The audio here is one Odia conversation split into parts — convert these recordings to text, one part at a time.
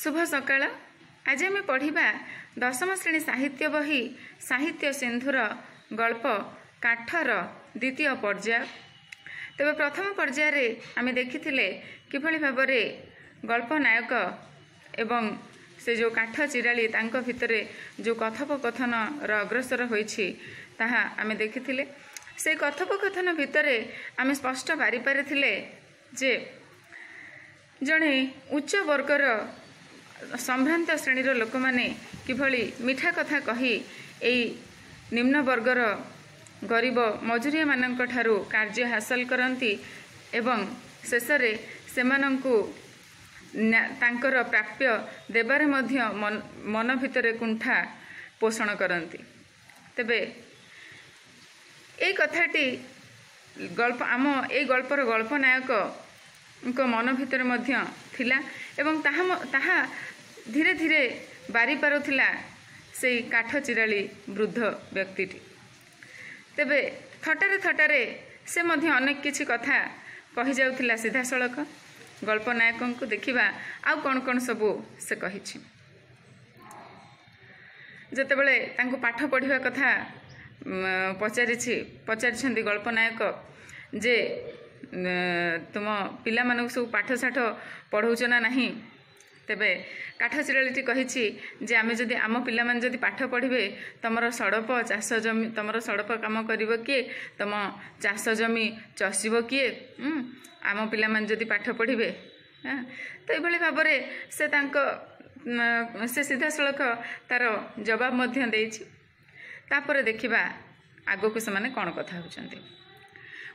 ଶୁଭ ସକାଳ ଆଜି ଆମେ ପଢ଼ିବା ଦଶମ ଶ୍ରେଣୀ ସାହିତ୍ୟ ବହି ସାହିତ୍ୟ ସିନ୍ଧୁର ଗଳ୍ପ କାଠର ଦ୍ୱିତୀୟ ପର୍ଯ୍ୟାୟ ତେବେ ପ୍ରଥମ ପର୍ଯ୍ୟାୟରେ ଆମେ ଦେଖିଥିଲେ କିଭଳି ଭାବରେ ଗଳ୍ପ ନାୟକ ଏବଂ ସେ ଯେଉଁ କାଠ ଚିରାଳି ତାଙ୍କ ଭିତରେ ଯେଉଁ କଥୋପକଥନର ଅଗ୍ରସର ହୋଇଛି ତାହା ଆମେ ଦେଖିଥିଲେ ସେଇ କଥୋପକଥନ ଭିତରେ ଆମେ ସ୍ପଷ୍ଟ ପାରିପାରିଥିଲେ ଯେ ଜଣେ ଉଚ୍ଚ ବର୍ଗର ସମ୍ଭ୍ରାନ୍ତ ଶ୍ରେଣୀର ଲୋକମାନେ କିଭଳି ମିଠା କଥା କହି ଏଇ ନିମ୍ନବର୍ଗର ଗରିବ ମଜୁରିଆମାନଙ୍କ ଠାରୁ କାର୍ଯ୍ୟ ହାସଲ କରନ୍ତି ଏବଂ ଶେଷରେ ସେମାନଙ୍କୁ ତାଙ୍କର ପ୍ରାପ୍ୟ ଦେବାରେ ମଧ୍ୟ ମନ ଭିତରେ କୁଣ୍ଠା ପୋଷଣ କରନ୍ତି ତେବେ ଏଇ କଥାଟି ଗଳ୍ପ ଆମ ଏଇ ଗଳ୍ପର ଗଳ୍ପ ନାୟକଙ୍କ ମନ ଭିତରେ ମଧ୍ୟ ଥିଲା ଏବଂ ତାହା ତାହା ଧୀରେ ଧୀରେ ବାରିପାରୁଥିଲା ସେଇ କାଠ ଚିରାଳି ବୃଦ୍ଧ ବ୍ୟକ୍ତିଟି ତେବେ ଥଟାରେ ଥଟାରେ ସେ ମଧ୍ୟ ଅନେକ କିଛି କଥା କହିଯାଉଥିଲା ସିଧାସଳଖ ଗଳ୍ପ ନାୟକଙ୍କୁ ଦେଖିବା ଆଉ କ'ଣ କ'ଣ ସବୁ ସେ କହିଛି ଯେତେବେଳେ ତାଙ୍କୁ ପାଠ ପଢ଼ିବା କଥା ପଚାରିଛି ପଚାରିଛନ୍ତି ଗଳ୍ପ ନାୟକ ଯେ ତୁମ ପିଲାମାନଙ୍କୁ ସବୁ ପାଠ ସାଠ ପଢ଼ଉଛ ନା ନାହିଁ ତେବେ କାଠଶିଳାଳିଟି କହିଛି ଯେ ଆମେ ଯଦି ଆମ ପିଲାମାନେ ଯଦି ପାଠ ପଢ଼ିବେ ତୁମର ସଡ଼ପ ଚାଷ ଜମି ତୁମର ସଡ଼ପ କାମ କରିବ କିଏ ତୁମ ଚାଷ ଜମି ଚଷିବ କିଏ ଆମ ପିଲାମାନେ ଯଦି ପାଠ ପଢ଼ିବେ ତ ଏଭଳି ଭାବରେ ସେ ତାଙ୍କ ସେ ସିଧାସଳଖ ତାର ଜବାବ ମଧ୍ୟ ଦେଇଛି ତାପରେ ଦେଖିବା ଆଗକୁ ସେମାନେ କ'ଣ କଥା ହେଉଛନ୍ତି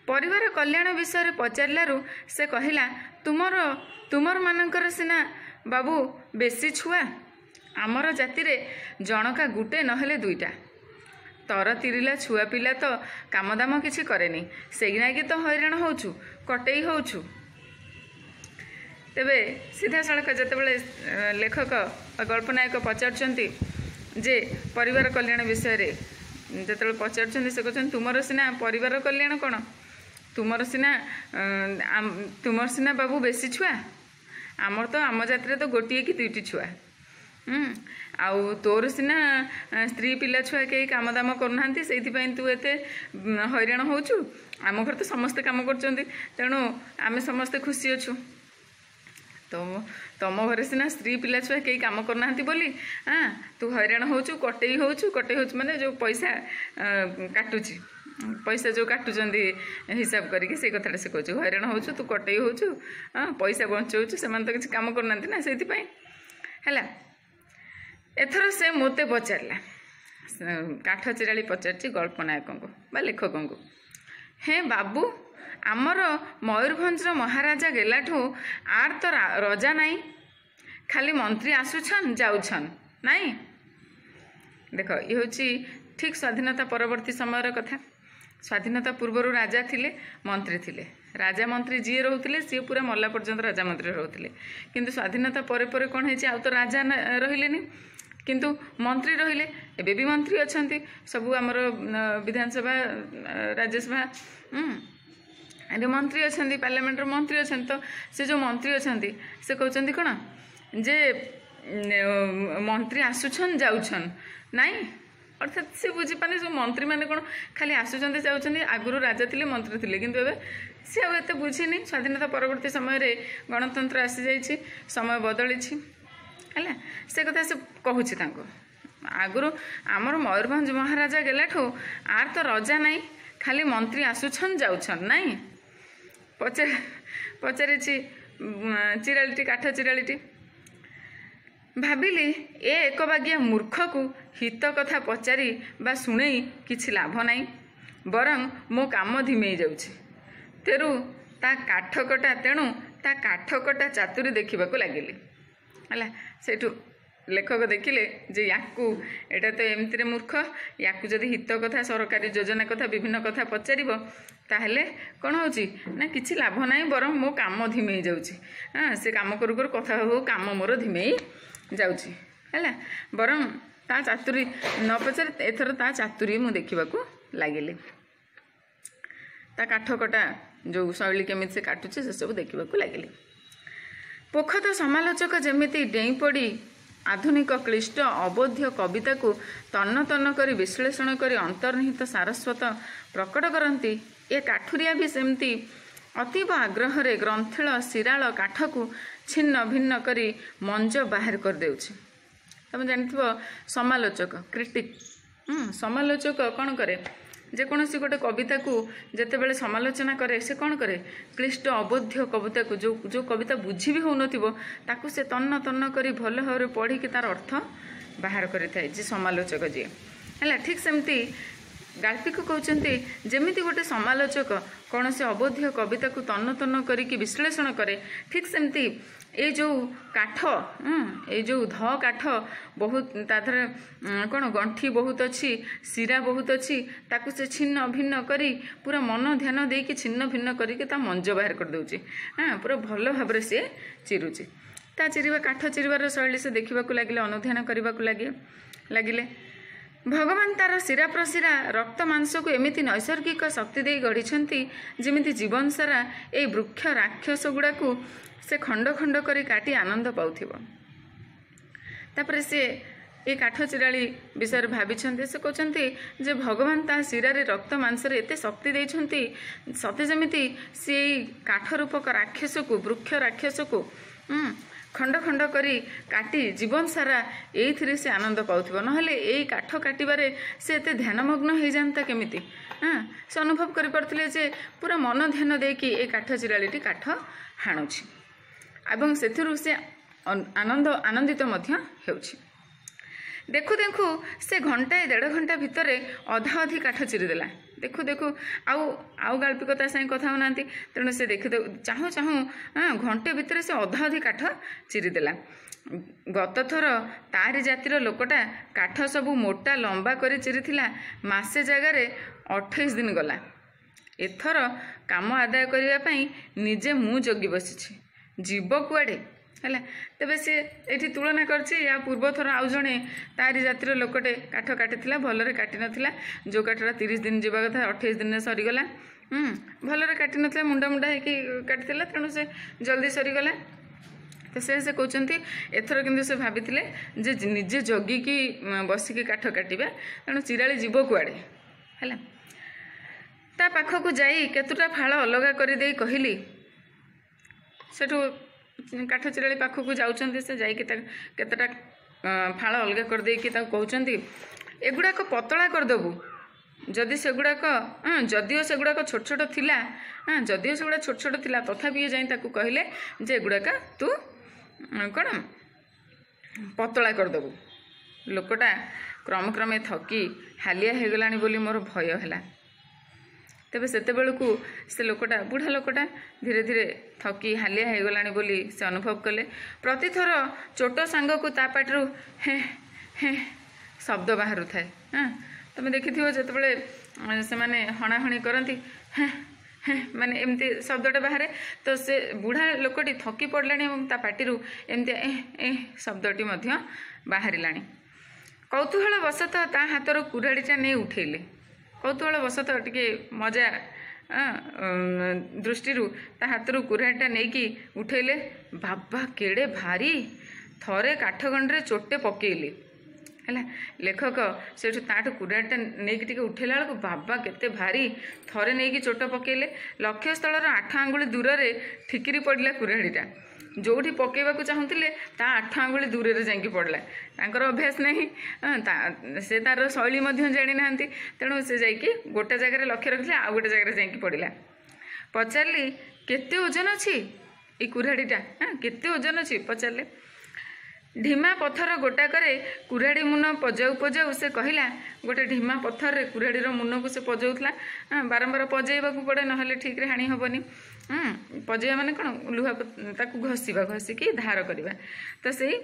ପରିବାର କଲ୍ୟାଣ ବିଷୟରେ ପଚାରିଲାରୁ ସେ କହିଲା ତୁମର ତୁମର ସିନା ବାବୁ ବେଶୀ ଛୁଆ ଆମର ଜାତିରେ ଜଣକା ଗୋଟେ ନହେଲେ ଦୁଇଟା ତର ତିରିଲା ଛୁଆ ପିଲା ତ କାମଦାମ କିଛି କରେନି ସେଇନାଗି ତ ହଇରାଣ ହେଉଛୁ କଟେଇ ହେଉଛୁ ତେବେ ସିଧାସଳଖ ଯେତେବେଳେ ଲେଖକ ବା ଗଳ୍ପନାୟକ ପଚାରୁଛନ୍ତି ଯେ ପରିବାର କଲ୍ୟାଣ ବିଷୟରେ ଯେତେବେଳେ ପଚାରୁଛନ୍ତି ସେ କହୁଛନ୍ତି ତୁମର ସିନା ପରିବାର କଲ୍ୟାଣ କ'ଣ ତୁମର ସିନା ତୁମର ସିନା ବାବୁ ବେଶୀ ଛୁଆ ଆମର ତ ଆମ ଜାତିରେ ତ ଗୋଟିଏ କି ଦୁଇଟି ଛୁଆ ଆଉ ତୋର ସିନା ସ୍ତ୍ରୀ ପିଲା ଛୁଆ କେହି କାମ ଦାମ କରୁନାହାନ୍ତି ସେଇଥିପାଇଁ ତୁ ଏତେ ହଇରାଣ ହେଉଛୁ ଆମ ଘରେ ତ ସମସ୍ତେ କାମ କରୁଛନ୍ତି ତେଣୁ ଆମେ ସମସ୍ତେ ଖୁସି ଅଛୁ ତ ତମ ଘରେ ସିନା ସ୍ତ୍ରୀ ପିଲା ଛୁଆ କେହି କାମ କରୁନାହାନ୍ତି ବୋଲି ହଁ ତୁ ହଇରାଣ ହେଉଛୁ କଟେଇ ହେଉଛୁ କଟେଇ ହେଉଛୁ ମାନେ ଯେଉଁ ପଇସା କାଟୁଛି ପଇସା ଯେଉଁ କାଟୁଛନ୍ତି ହିସାବ କରିକି ସେ କଥାଟା ସେ କହୁଛୁ ହଇରାଣ ହେଉଛୁ ତୁ କଟେଇ ହେଉଛୁ ପଇସା ବଞ୍ଚଉଛୁ ସେମାନେ ତ କିଛି କାମ କରୁନାହାନ୍ତି ନା ସେଇଥିପାଇଁ ହେଲା ଏଥର ସେ ମୋତେ ପଚାରିଲା କାଠ ଚିରାଳି ପଚାରିଛି ଗଳ୍ପନାୟକଙ୍କୁ ବା ଲେଖକଙ୍କୁ ହେ ବାବୁ ଆମର ମୟୂରଭଞ୍ଜର ମହାରାଜା ଗଲାଠୁ ଆର୍ ତ ରଜା ନାହିଁ ଖାଲି ମନ୍ତ୍ରୀ ଆସୁଛନ୍ ଯାଉଛନ୍ ନାହିଁ ଦେଖ ଇଏ ହେଉଛି ଠିକ୍ ସ୍ୱାଧୀନତା ପରବର୍ତ୍ତୀ ସମୟର କଥା ସ୍ୱାଧୀନତା ପୂର୍ବରୁ ରାଜା ଥିଲେ ମନ୍ତ୍ରୀ ଥିଲେ ରାଜା ମନ୍ତ୍ରୀ ଯିଏ ରହୁଥିଲେ ସିଏ ପୁରା ମଲା ପର୍ଯ୍ୟନ୍ତ ରାଜା ମନ୍ତ୍ରୀ ରହୁଥିଲେ କିନ୍ତୁ ସ୍ୱାଧୀନତା ପରେ ପରେ କ'ଣ ହେଇଛି ଆଉ ତ ରାଜା ରହିଲେନି କିନ୍ତୁ ମନ୍ତ୍ରୀ ରହିଲେ ଏବେ ବି ମନ୍ତ୍ରୀ ଅଛନ୍ତି ସବୁ ଆମର ବିଧାନସଭା ରାଜ୍ୟସଭା ଏବେ ମନ୍ତ୍ରୀ ଅଛନ୍ତି ପାର୍ଲାମେଣ୍ଟର ମନ୍ତ୍ରୀ ଅଛନ୍ତି ତ ସେ ଯେଉଁ ମନ୍ତ୍ରୀ ଅଛନ୍ତି ସେ କହୁଛନ୍ତି କ'ଣ ଯେ ମନ୍ତ୍ରୀ ଆସୁଛନ୍ ଯାଉଛନ୍ ନାଇଁ ଅର୍ଥାତ୍ ସେ ବୁଝିପାରୁନି ଯେଉଁ ମନ୍ତ୍ରୀମାନେ କ'ଣ ଖାଲି ଆସୁଛନ୍ତି ଯାଉଛନ୍ତି ଆଗରୁ ରାଜା ଥିଲେ ମନ୍ତ୍ରୀ ଥିଲେ କିନ୍ତୁ ଏବେ ସେ ଆଉ ଏତେ ବୁଝିନି ସ୍ୱାଧୀନତା ପରବର୍ତ୍ତୀ ସମୟରେ ଗଣତନ୍ତ୍ର ଆସିଯାଇଛି ସମୟ ବଦଳିଛି ହେଲା ସେ କଥା ସେ କହୁଛି ତାଙ୍କୁ ଆଗରୁ ଆମର ମୟୂରଭଞ୍ଜ ମହାରାଜା ଗଲାଠୁ ଆର୍ ତ ରଜା ନାହିଁ ଖାଲି ମନ୍ତ୍ରୀ ଆସୁଛନ୍ ଯାଉଛନ୍ ନାଇଁ ପଚାର ପଚାରିଛି ଚିରାଳିଟି କାଠ ଚିରାଳିଟି ଭାବିଲି ଏ ଏକବାଗିଆ ମୂର୍ଖକୁ ହିତ କଥା ପଚାରି ବା ଶୁଣେଇ କିଛି ଲାଭ ନାହିଁ ବରଂ ମୋ କାମ ଧିମେଇ ଯାଉଛି ତେରୁ ତା କାଠକଟା ତେଣୁ ତା କାଠକଟା ଚାତୁରୀ ଦେଖିବାକୁ ଲାଗିଲି ହେଲା ସେଇଠୁ ଲେଖକ ଦେଖିଲେ ଯେ ୟାକୁ ଏଇଟା ତ ଏମିତିରେ ମୂର୍ଖ ୟାକୁ ଯଦି ହିତ କଥା ସରକାରୀ ଯୋଜନା କଥା ବିଭିନ୍ନ କଥା ପଚାରିବ ତାହେଲେ କ'ଣ ହେଉଛି ନା କିଛି ଲାଭ ନାହିଁ ବରଂ ମୋ କାମ ଧିମେଇ ଯାଉଛି ହଁ ସେ କାମ କରୁ କରୁ କଥା ହେଉ କାମ ମୋର ଧିମେଇ ଯାଉଛି ହେଲା ବରଂ ତା ଚାତୁରୀ ନ ପଚାରେ ଏଥର ତା ଚାତୁରୀ ମୁଁ ଦେଖିବାକୁ ଲାଗିଲି ତା କାଠକଟା ଯେଉଁ ଶୈଳୀ କେମିତି ସେ କାଟୁଛି ସେସବୁ ଦେଖିବାକୁ ଲାଗିଲି ପୋଖତ ସମାଲୋଚକ ଯେମିତି ଡେଇଁ ପଡ଼ି ଆଧୁନିକ କ୍ଲିଷ୍ଟ ଅବୋଧ୍ୟ କବିତାକୁ ତନ୍ନ ତନ୍ନ କରି ବିଶ୍ଳେଷଣ କରି ଅନ୍ତର୍ନିହିତ ସାରସ୍ୱତ ପ୍ରକଟ କରନ୍ତି ଏ କାଠୁରିଆ ବି ସେମିତି ଅତୀବ ଆଗ୍ରହରେ ଗ୍ରନ୍ଥିଳ ଶିରାଳ କାଠକୁ ଛିନ୍ନ ଭିନ୍ନ କରି ମଞ୍ଜ ବାହାର କରିଦେଉଛି ତୁମେ ଜାଣିଥିବ ସମାଲୋଚକ କ୍ରିଟିକ୍ ସମାଲୋଚକ କ'ଣ କରେ ଯେକୌଣସି ଗୋଟେ କବିତାକୁ ଯେତେବେଳେ ସମାଲୋଚନା କରେ ସେ କ'ଣ କରେ କ୍ଲିଷ୍ଟ ଅବୋଧ୍ୟ କବିତାକୁ ଯେଉଁ ଯେଉଁ କବିତା ବୁଝି ବି ହେଉନଥିବ ତାକୁ ସେ ତନ୍ନ ତନ୍ନ କରି ଭଲ ଭାବରେ ପଢ଼ିକି ତାର ଅର୍ଥ ବାହାର କରିଥାଏ ଯିଏ ସମାଲୋଚକ ଯିଏ ହେଲା ଠିକ୍ ସେମିତି ଗାଳ୍ପିକ କହୁଛନ୍ତି ଯେମିତି ଗୋଟେ ସମାଲୋଚକ କୌଣସି ଅବୋଧ୍ୟ କବିତାକୁ ତନ୍ନ ତନ୍ନ କରିକି ବିଶ୍ଳେଷଣ କରେ ଠିକ୍ ସେମିତି ଏ ଯେଉଁ କାଠ ଏଇ ଯେଉଁ ଧ କାଠ ବହୁତ ତା ଦେହରେ କ'ଣ ଗଣ୍ଠି ବହୁତ ଅଛି ଶିରା ବହୁତ ଅଛି ତାକୁ ସେ ଛିନ୍ନ ଭିନ୍ନ କରି ପୁରା ମନ ଧ୍ୟାନ ଦେଇକି ଛିନ୍ନ ଭିନ୍ନ କରିକି ତା ମଞ୍ଜ ବାହାର କରିଦେଉଛି ହଁ ପୁରା ଭଲ ଭାବରେ ସିଏ ଚିରୁଛି ତା ଚିରିବା କାଠ ଚିରିବାର ଶୈଳୀ ସେ ଦେଖିବାକୁ ଲାଗିଲେ ଅନୁଧ୍ୟାନ କରିବାକୁ ଲାଗେ ଲାଗିଲେ ଭଗବାନ ତାର ଶିରା ପ୍ରଶିରା ରକ୍ତ ମାଂସକୁ ଏମିତି ନୈସର୍ଗିକ ଶକ୍ତି ଦେଇ ଗଢ଼ିଛନ୍ତି ଯେମିତି ଜୀବନସାରା ଏଇ ବୃକ୍ଷ ରାକ୍ଷସ ଗୁଡ଼ାକୁ ସେ ଖଣ୍ଡ ଖଣ୍ଡ କରି କାଟି ଆନନ୍ଦ ପାଉଥିବ ତାପରେ ସେ ଏ କାଠ ଚିରାଳି ବିଷୟରେ ଭାବିଛନ୍ତି ସେ କହୁଛନ୍ତି ଯେ ଭଗବାନ ତା ଶିରାରେ ରକ୍ତ ମାଂସରେ ଏତେ ଶକ୍ତି ଦେଇଛନ୍ତି ସତେ ଯେମିତି ସିଏ ଏଇ କାଠ ରୂପକ ରାକ୍ଷସକୁ ବୃକ୍ଷ ରାକ୍ଷସକୁ ଖଣ୍ଡ ଖଣ୍ଡ କରି କାଟି ଜୀବନ ସାରା ଏଇଥିରେ ସେ ଆନନ୍ଦ ପାଉଥିବ ନହେଲେ ଏଇ କାଠ କାଟିବାରେ ସେ ଏତେ ଧ୍ୟାନମଗ୍ନ ହେଇଯାଆନ୍ତା କେମିତି ହଁ ସେ ଅନୁଭବ କରିପାରୁଥିଲେ ଯେ ପୁରା ମନ ଧ୍ୟାନ ଦେଇକି ଏ କାଠ ଚିରାଳିଟି କାଠ ହାଣୁଛି ଏବଂ ସେଥିରୁ ସେ ଆନନ୍ଦ ଆନନ୍ଦିତ ମଧ୍ୟ ହେଉଛି ଦେଖୁ ଦେଖୁ ସେ ଘଣ୍ଟାଏ ଦେଢ଼ ଘଣ୍ଟା ଭିତରେ ଅଧା ଅଧି କାଠ ଚିରିଦେଲା ଦେଖୁ ଦେଖୁ ଆଉ ଆଉ ଗାଳ୍ପିକତା ସାଙ୍ଗେ କଥା ହେଉନାହାନ୍ତି ତେଣୁ ସେ ଦେଖୁ ଚାହୁଁ ଚାହୁଁ ଘଣ୍ଟେ ଭିତରେ ସେ ଅଧା ଅଧି କାଠ ଚିରିଦେଲା ଗତଥର ତାରି ଜାତିର ଲୋକଟା କାଠ ସବୁ ମୋଟା ଲମ୍ବା କରି ଚିରିଥିଲା ମାସେ ଜାଗାରେ ଅଠେଇଶ ଦିନ ଗଲା ଏଥର କାମ ଆଦାୟ କରିବା ପାଇଁ ନିଜେ ମୁଁ ଜଗି ବସିଛି ଯିବ କୁଆଡ଼େ ହେଲା ତେବେ ସିଏ ଏଠି ତୁଳନା କରିଛି ୟା ପୂର୍ବଥର ଆଉ ଜଣେ ତାରି ଜାତିର ଲୋକଟେ କାଠ କାଟିଥିଲା ଭଲରେ କାଟିନଥିଲା ଯେଉଁ କାଠଟା ତିରିଶ ଦିନ ଯିବା କଥା ଅଠେଇଶ ଦିନରେ ସରିଗଲା ହୁଁ ଭଲରେ କାଟିନଥିଲା ମୁଣ୍ଡା ମୁଣ୍ଡା ହେଇକି କାଟିଥିଲା ତେଣୁ ସେ ଜଲ୍ଦି ସରିଗଲା ତ ସେ ସେ କହୁଛନ୍ତି ଏଥର କିନ୍ତୁ ସେ ଭାବିଥିଲେ ଯେ ନିଜେ ଜଗିକି ବସିକି କାଠ କାଟିବା ତେଣୁ ଚିରାଳି ଯିବ କୁଆଡ଼େ ହେଲା ତା ପାଖକୁ ଯାଇ କେତୁଟା ଫାଳ ଅଲଗା କରିଦେଇ କହିଲି ସେଠୁ କାଠ ଚିରାଳି ପାଖକୁ ଯାଉଛନ୍ତି ସେ ଯାଇକି ତାକୁ କେତେଟା ଫାଳ ଅଲଗା କରିଦେଇକି ତାକୁ କହୁଛନ୍ତି ଏଗୁଡ଼ାକ ପତଳା କରିଦେବୁ ଯଦି ସେଗୁଡ଼ାକ ଯଦିଓ ସେଗୁଡ଼ାକ ଛୋଟ ଛୋଟ ଥିଲା ଯଦିଓ ସେଗୁଡ଼ାକ ଛୋଟ ଛୋଟ ଥିଲା ତଥାପି ଇଏ ଯାଇ ତାକୁ କହିଲେ ଯେ ଏଗୁଡ଼ାକ ତୁ କ'ଣ ପତଳା କରିଦେବୁ ଲୋକଟା କ୍ରମେ ଥକି ହାଲିଆ ହୋଇଗଲାଣି ବୋଲି ମୋର ଭୟ ହେଲା ତେବେ ସେତେବେଳକୁ ସେ ଲୋକଟା ବୁଢ଼ା ଲୋକଟା ଧୀରେ ଧୀରେ ଥକି ହାଲିଆ ହୋଇଗଲାଣି ବୋଲି ସେ ଅନୁଭବ କଲେ ପ୍ରତିଥର ଛୋଟ ସାଙ୍ଗକୁ ତା ପାଟିରୁ ହେ ହେ ଶବ୍ଦ ବାହାରୁଥାଏ ହଁ ତୁମେ ଦେଖିଥିବ ଯେତେବେଳେ ସେମାନେ ହଣାହଣି କରନ୍ତି ହେ ମାନେ ଏମିତି ଶବ୍ଦଟା ବାହାରେ ତ ସେ ବୁଢ଼ା ଲୋକଟି ଥକି ପଡ଼ିଲାଣି ଏବଂ ତା ପାଟିରୁ ଏମିତି ଏ ଏ ଶବ୍ଦଟି ମଧ୍ୟ ବାହାରିଲାଣି କୌତୁହଳ ବଶତଃ ତା ହାତରୁ କୁରାଢ଼ୀଟା ନେଇ ଉଠେଇଲେ କୌତୁହଳ ବଶତଃ ଟିକେ ମଜା ଦୃଷ୍ଟିରୁ ତା ହାତରୁ କୁରାଟା ନେଇକି ଉଠେଇଲେ ବାବା କେଡ଼େ ଭାରି ଥରେ କାଠଗଣ୍ଡରେ ଚୋଟେ ପକେଇଲି ହେଲା ଲେଖକ ସେଠୁ ତାଠୁ କୁରାଟା ନେଇକି ଟିକେ ଉଠେଇଲା ବେଳକୁ ବାବା କେତେ ଭାରି ଥରେ ନେଇକି ଚୋଟ ପକେଇଲେ ଲକ୍ଷ୍ୟସ୍ଥଳର ଆଠ ଆଙ୍ଗୁଳି ଦୂରରେ ଠିକିରି ପଡ଼ିଲା କୁରାଡ଼ିଟା ଯେଉଁଠି ପକାଇବାକୁ ଚାହୁଁଥିଲେ ତା ଆଠ ଆଙ୍ଗୁଳି ଦୂରରେ ଯାଇକି ପଡ଼ିଲା ତାଙ୍କର ଅଭ୍ୟାସ ନାହିଁ ସେ ତା'ର ଶୈଳୀ ମଧ୍ୟ ଜାଣିନାହାନ୍ତି ତେଣୁ ସେ ଯାଇକି ଗୋଟେ ଜାଗାରେ ଲକ୍ଷ୍ୟ ରଖିଥିଲେ ଆଉ ଗୋଟେ ଜାଗାରେ ଯାଇକି ପଡ଼ିଲା ପଚାରିଲି କେତେ ଓଜନ ଅଛି ଏଇ କୁରାଢ଼ୀଟା ହଁ କେତେ ଓଜନ ଅଛି ପଚାରିଲେ ଢିମା ପଥର ଗୋଟାକରେ କୁରାଢ଼ୀ ମୁନ ପଜାଉ ପଜାଉ ସେ କହିଲା ଗୋଟେ ଢିମା ପଥରରେ କୁରାଢ଼ୀର ମୁନକୁ ସେ ପଜାଉଥିଲା ବାରମ୍ବାର ପଜାଇବାକୁ ପଡ଼େ ନହେଲେ ଠିକ୍ରେ ହାଣି ହେବନି ପଜେଇବା ମାନେ କ'ଣ ଲୁହା ତାକୁ ଘଷିବା ଘଷିକି ଧାର କରିବା ତ ସେଇ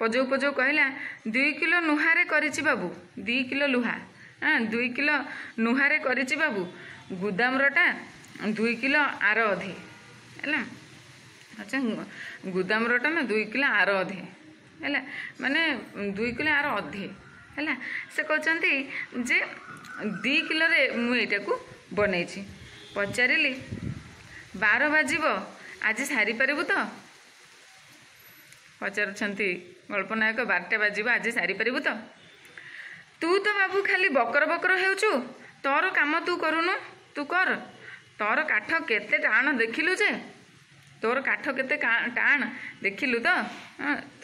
ପଜଉ ପଜଉ କହିଲା ଦୁଇ କିଲୋ ନୁହାରେ କରିଛି ବାବୁ ଦୁଇ କିଲୋ ଲୁହା ହଁ ଦୁଇ କିଲୋ ନୁହାରେ କରିଛି ବାବୁ ଗୋଦାମରଟା ଦୁଇ କିଲୋ ଆର ଅଧେ ହେଲା ଆଚ୍ଛା ଗୋଦାମରଟା ନା ଦୁଇ କିଲୋ ଆର ଅଧେ ହେଲା ମାନେ ଦୁଇ କିଲୋ ଆର ଅଧେ ହେଲା ସେ କହୁଛନ୍ତି ଯେ ଦୁଇ କିଲୋରେ ମୁଁ ଏଇଟାକୁ ବନେଇଛି ପଚାରିଲି ବାର ବାଜିବ ଆଜି ସାରିପାରିବୁ ତ ପଚାରୁଛନ୍ତି ଗଳ୍ପନାୟକ ବାରଟା ବାଜିବ ଆଜି ସାରିପାରିବୁ ତ ତୁ ତ ବାବୁ ଖାଲି ବକର ବକର ହେଉଛୁ ତୋର କାମ ତୁ କରୁନୁ ତୁ କର ତୋର କାଠ କେତେ ଟାଣ ଦେଖିଲୁ ଯେ ତୋର କାଠ କେତେ ଟାଣ ଦେଖିଲୁ ତ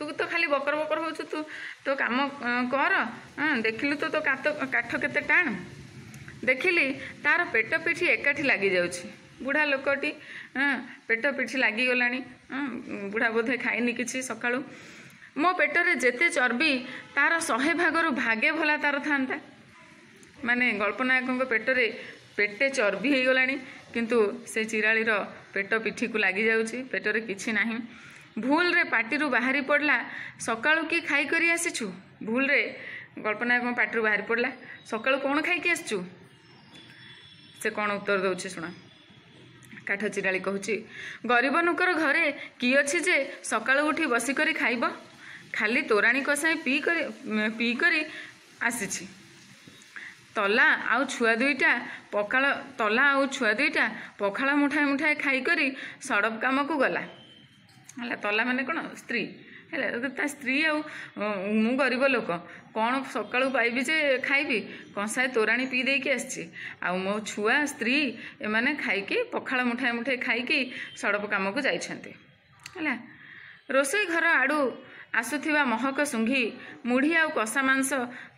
ତୁ ତ ଖାଲି ବକର ବକର ହେଉଛୁ ତୁ ତୋ କାମ କର ଦେଖିଲୁ ତ ତୋ କାଠ କେତେ ଟାଣ ଦେଖିଲି ତାର ପେଟ ପିଠି ଏକାଠି ଲାଗିଯାଉଛି ବୁଢ଼ା ଲୋକଟି ପେଟ ପିଠି ଲାଗିଗଲାଣି ବୁଢ଼ା ବୋଧେ ଖାଇନି କିଛି ସକାଳୁ ମୋ ପେଟରେ ଯେତେ ଚର୍ବି ତାର ଶହେ ଭାଗରୁ ଭାଗେ ଭଲା ତାର ଥାଆନ୍ତା ମାନେ ଗଳ୍ପନାୟକଙ୍କ ପେଟରେ ପେଟେ ଚର୍ବି ହେଇଗଲାଣି କିନ୍ତୁ ସେ ଚିରାଳିର ପେଟ ପିଠିକୁ ଲାଗିଯାଉଛି ପେଟରେ କିଛି ନାହିଁ ଭୁଲରେ ପାଟିରୁ ବାହାରି ପଡ଼ିଲା ସକାଳୁ କି ଖାଇକରି ଆସିଛୁ ଭୁଲରେ ଗଳ୍ପନାୟକଙ୍କ ପାଟିରୁ ବାହାରି ପଡ଼ିଲା ସକାଳୁ କ'ଣ ଖାଇକି ଆସିଛୁ ସେ କ'ଣ ଉତ୍ତର ଦେଉଛି ଶୁଣା କାଠ ଚିରାଳି କହୁଛି ଗରିବ ନୁକର ଘରେ କି ଅଛି ଯେ ସକାଳୁ ଉଠି ବସିକରି ଖାଇବ ଖାଲି ତୋରାଣୀ କଷାଇ ପିଇ କରି ପିଇ କରି ଆସିଛି ତଲା ଆଉ ଛୁଆ ଦୁଇଟା ପଖାଳ ତଲା ଆଉ ଛୁଆ ଦୁଇଟା ପଖାଳ ମୁଠାଏ ମୁଠାଏ ଖାଇକରି ସଡ଼ପ କାମକୁ ଗଲା ହେଲା ତଲା ମାନେ କ'ଣ ସ୍ତ୍ରୀ ହେଲା ତା ସ୍ତ୍ରୀ ଆଉ ମୁଁ ଗରିବ ଲୋକ କ'ଣ ସକାଳୁ ପାଇବି ଯେ ଖାଇବି କଂସାଏ ତୋରାଣି ପିଇ ଦେଇକି ଆସିଛି ଆଉ ମୋ ଛୁଆ ସ୍ତ୍ରୀ ଏମାନେ ଖାଇକି ପଖାଳ ମୁଠାଏ ମୁଠାଏ ଖାଇକି ସଡ଼ପ କାମକୁ ଯାଇଛନ୍ତି ହେଲା ରୋଷେଇ ଘର ଆଡ଼ୁ ଆସୁଥିବା ମହକ ଶୁଙ୍ଘି ମୁଢ଼ି ଆଉ କଷା ମାଂସ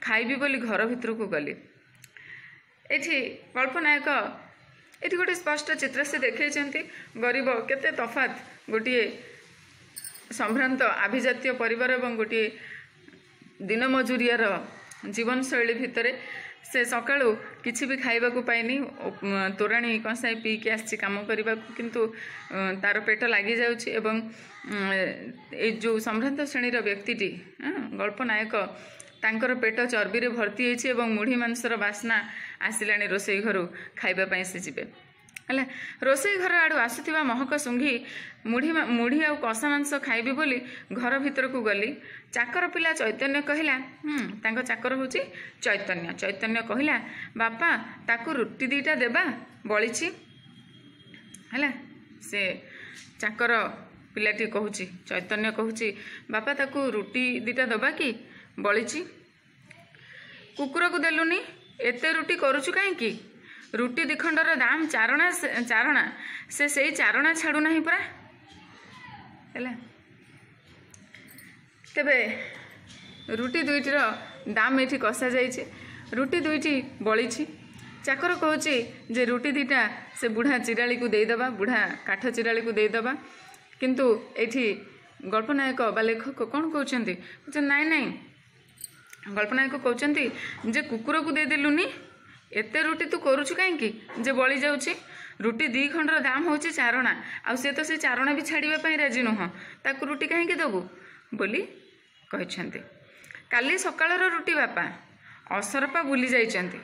ଖାଇବି ବୋଲି ଘର ଭିତରକୁ ଗଲି ଏଠି କଳ୍ପନାୟକ ଏଠି ଗୋଟେ ସ୍ପଷ୍ଟ ଚିତ୍ର ସେ ଦେଖାଇଛନ୍ତି ଗରିବ କେତେ ତଫାତ୍ ଗୋଟିଏ ସମ୍ଭ୍ରାନ୍ତ ଆଭିଜାତୀୟ ପରିବାର ଏବଂ ଗୋଟିଏ ଦିନ ମଜୁରିଆର ଜୀବନଶୈଳୀ ଭିତରେ ସେ ସକାଳୁ କିଛି ବି ଖାଇବାକୁ ପାଇନି ତୋରାଣୀ କଷାଇ ପିଇକି ଆସିଛି କାମ କରିବାକୁ କିନ୍ତୁ ତାର ପେଟ ଲାଗିଯାଉଛି ଏବଂ ଏ ଯେଉଁ ସମ୍ଭ୍ରାନ୍ତ ଶ୍ରେଣୀର ବ୍ୟକ୍ତିଟି ଗଳ୍ପ ନାୟକ ତାଙ୍କର ପେଟ ଚର୍ବିରେ ଭର୍ତ୍ତି ହେଇଛି ଏବଂ ମୁଢ଼ି ମାଂସର ବାସ୍ନା ଆସିଲାଣି ରୋଷେଇ ଘରୁ ଖାଇବା ପାଇଁ ସେ ଯିବେ ହେଲା ରୋଷେଇ ଘର ଆଡ଼ୁ ଆସୁଥିବା ମହକ ଶୁଙ୍ଘି ମୁଢ଼ି ମୁଢ଼ି ଆଉ କଷା ମାଂସ ଖାଇବି ବୋଲି ଘର ଭିତରକୁ ଗଲି ଚାକର ପିଲା ଚୈତନ୍ୟ କହିଲା ତାଙ୍କ ଚାକର ହେଉଛି ଚୈତନ୍ୟ ଚୈତନ୍ୟ କହିଲା ବାପା ତାକୁ ରୁଟି ଦୁଇଟା ଦେବା ବଳିଛି ହେଲା ସେ ଚାକର ପିଲାଟି କହୁଛି ଚୈତନ୍ୟ କହୁଛି ବାପା ତାକୁ ରୁଟି ଦୁଇଟା ଦେବା କି ବଳିଛି କୁକୁରକୁ ଦେଲୁନି ଏତେ ରୁଟି କରୁଛୁ କାହିଁକି ରୁଟି ଦୁଇ ଖଣ୍ଡର ଦାମ ଚାରଣା ଚାରଣା ସେ ସେଇ ଚାରଣା ଛାଡ଼ୁନାହିଁ ପରା ହେଲା ତେବେ ରୁଟି ଦୁଇଟିର ଦାମ ଏଠି କଷାଯାଇଛି ରୁଟି ଦୁଇଟି ବଳିଛି ଚାକର କହୁଛି ଯେ ରୁଟି ଦୁଇଟା ସେ ବୁଢ଼ା ଚିରାଳିକୁ ଦେଇଦେବା ବୁଢ଼ା କାଠ ଚିରାଳିକୁ ଦେଇଦେବା କିନ୍ତୁ ଏଇଠି ଗଳ୍ପନାୟକ ବା ଲେଖକ କ'ଣ କହୁଛନ୍ତି କହୁଛନ୍ତି ନାଇଁ ନାଇଁ ଗଳ୍ପନାୟକ କହୁଛନ୍ତି ଯେ କୁକୁରକୁ ଦେଇଦେଲୁନି ଏତେ ରୁଟି ତୁ କରୁଛୁ କାହିଁକି ଯେ ବଳିଯାଉଛି ରୁଟି ଦୁଇ ଖଣ୍ଡର ଦାମ ହେଉଛି ଚାରଣା ଆଉ ସେ ତ ସେ ଚାରଣା ବି ଛାଡ଼ିବା ପାଇଁ ରାଜି ନୁହଁ ତାକୁ ରୁଟି କାହିଁକି ଦେବୁ ବୋଲି କହିଛନ୍ତି କାଲି ସକାଳର ରୁଟି ବାପା ଅସରପା ବୁଲି ଯାଇଛନ୍ତି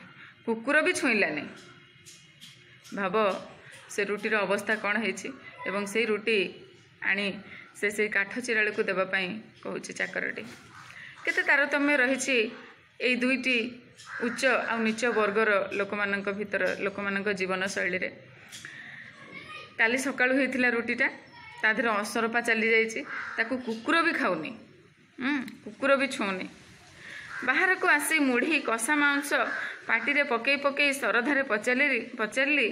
କୁକୁର ବି ଛୁଇଁଲାନି ଭାବ ସେ ରୁଟିର ଅବସ୍ଥା କ'ଣ ହେଇଛି ଏବଂ ସେଇ ରୁଟି ଆଣି ସେ ସେଇ କାଠ ଚିରାଳିକୁ ଦେବା ପାଇଁ କହୁଛି ଚାକରଟି କେତେ ତାରତମ୍ୟ ରହିଛି ଏଇ ଦୁଇଟି ଉଚ୍ଚ ଆଉ ନୀଚ ବର୍ଗର ଲୋକମାନଙ୍କ ଭିତର ଲୋକମାନଙ୍କ ଜୀବନଶୈଳୀରେ କାଲି ସକାଳୁ ହେଇଥିଲା ରୁଟିଟା ତା ଦେହରେ ଅସରପା ଚାଲିଯାଇଛି ତାକୁ କୁକୁର ବି ଖାଉନି କୁକୁର ବି ଛୁଉନି ବାହାରକୁ ଆସି ମୁଢ଼ି କଷା ମାଂସ ପାଟିରେ ପକେଇ ପକେଇ ସରଧାରେ ପଚାରିଲି ପଚାରିଲି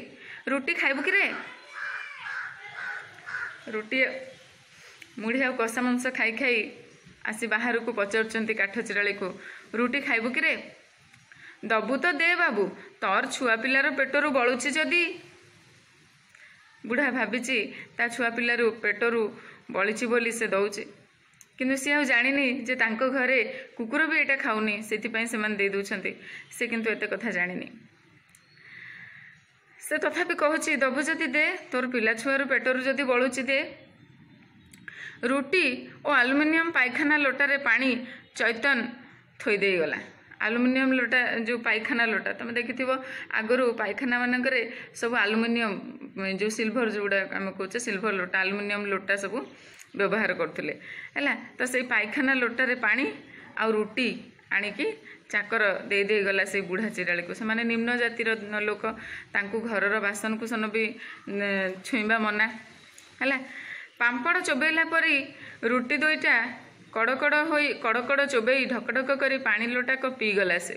ରୁଟି ଖାଇବୁ କିରେ ରୁଟି ମୁଢ଼ି ଆଉ କଷା ମାଂସ ଖାଇ ଖାଇ ଆସି ବାହାରକୁ ପଚାରୁଛନ୍ତି କାଠ ଚିରାଳିକୁ ରୁଟି ଖାଇବୁ କିରେ ଦେବୁ ତ ଦେ ବାବୁ ତୋର ଛୁଆ ପିଲାର ପେଟରୁ ବଳୁଛି ଯଦି ବୁଢ଼ା ଭାବିଛି ତା ଛୁଆ ପିଲାରୁ ପେଟରୁ ବଳିଛି ବୋଲି ସେ ଦେଉଛି କିନ୍ତୁ ସିଏ ଆଉ ଜାଣିନି ଯେ ତାଙ୍କ ଘରେ କୁକୁର ବି ଏଇଟା ଖାଉନି ସେଥିପାଇଁ ସେମାନେ ଦେଇ ଦେଉଛନ୍ତି ସେ କିନ୍ତୁ ଏତେ କଥା ଜାଣିନି ସେ ତଥାପି କହୁଛି ଦେବୁ ଯଦି ଦେ ତୋର ପିଲା ଛୁଆରୁ ପେଟରୁ ଯଦି ବଳୁଛି ଦେ ରୁଟି ଓ ଆଲୁମିନିୟମ୍ ପାଇଖାନା ଲୋଟାରେ ପାଣି ଚୈତନ ଥୋଇ ଦେଇଗଲା ଆଲୁମିନିୟମ ଲୋଟା ଯେଉଁ ପାଇଖାନା ଲୋଟା ତୁମେ ଦେଖିଥିବ ଆଗରୁ ପାଇଖାନା ମାନଙ୍କରେ ସବୁ ଆଲୁମିନିୟମ ଯେଉଁ ସିଲଭର ଯେଉଁଗୁଡ଼ାକ ଆମେ କହୁଛେ ସିଲଭର ଲୋଟା ଆଲୁମିନିୟମ ଲୋଟା ସବୁ ବ୍ୟବହାର କରୁଥିଲେ ହେଲା ତ ସେଇ ପାଇଖାନା ଲୋଟାରେ ପାଣି ଆଉ ରୁଟି ଆଣିକି ଚାକର ଦେଇ ଦେଇଗଲା ସେଇ ବୁଢ଼ା ଚିରାଳିକୁ ସେମାନେ ନିମ୍ନ ଜାତିର ଲୋକ ତାଙ୍କୁ ଘରର ବାସନକୁ ସେନ ବି ଛୁଇଁବା ମନା ହେଲା ପାମ୍ପଡ଼ ଚୋବେଇଲା ପରେ ରୁଟି ଦୁଇଟା କଡ଼କଡ଼ ହୋଇ କଡ଼କଡ଼ ଚୋବେଇ ଢକଢକ କରି ପାଣି ଲୋଟାକ ପିଇଗଲା ସେ